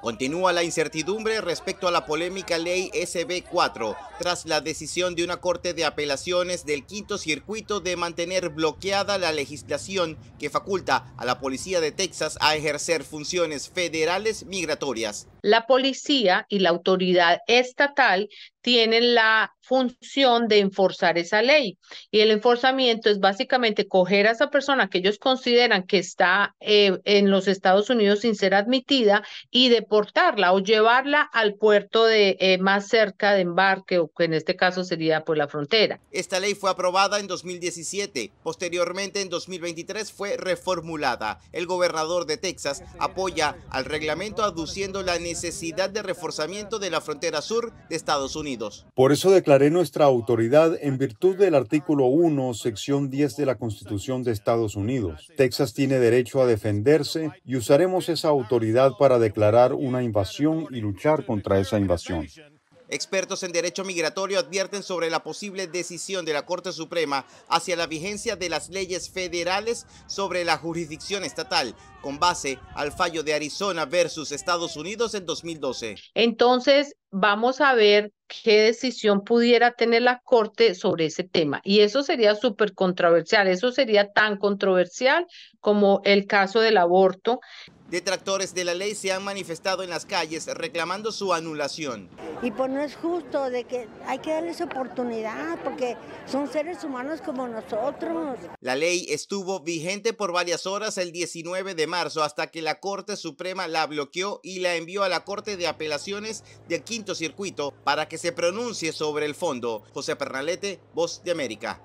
Continúa la incertidumbre respecto a la polémica ley SB4 tras la decisión de una corte de apelaciones del quinto circuito de mantener bloqueada la legislación que faculta a la policía de Texas a ejercer funciones federales migratorias. La policía y la autoridad estatal tienen la función de enforzar esa ley. Y el enforzamiento es básicamente coger a esa persona que ellos consideran que está eh, en los Estados Unidos sin ser admitida y deportarla o llevarla al puerto de eh, más cerca de embarque o que en este caso sería por pues, la frontera. Esta ley fue aprobada en 2017. Posteriormente, en 2023 fue reformulada. El gobernador de Texas apoya al reglamento aduciendo la necesidad de reforzamiento de la frontera sur de Estados Unidos. Por eso declaré nuestra autoridad en virtud del artículo 1, sección 10 de la Constitución de Estados Unidos. Texas tiene derecho a defenderse y usaremos esa autoridad para declarar una invasión y luchar contra esa invasión. Expertos en derecho migratorio advierten sobre la posible decisión de la Corte Suprema hacia la vigencia de las leyes federales sobre la jurisdicción estatal, con base al fallo de Arizona versus Estados Unidos en 2012. Entonces, vamos a ver qué decisión pudiera tener la Corte sobre ese tema. Y eso sería súper controversial, eso sería tan controversial como el caso del aborto. Detractores de la ley se han manifestado en las calles reclamando su anulación. Y pues no es justo de que hay que darles oportunidad porque son seres humanos como nosotros. La ley estuvo vigente por varias horas el 19 de marzo hasta que la Corte Suprema la bloqueó y la envió a la Corte de Apelaciones del Quinto Circuito para que se pronuncie sobre el fondo. José Pernalete, Voz de América.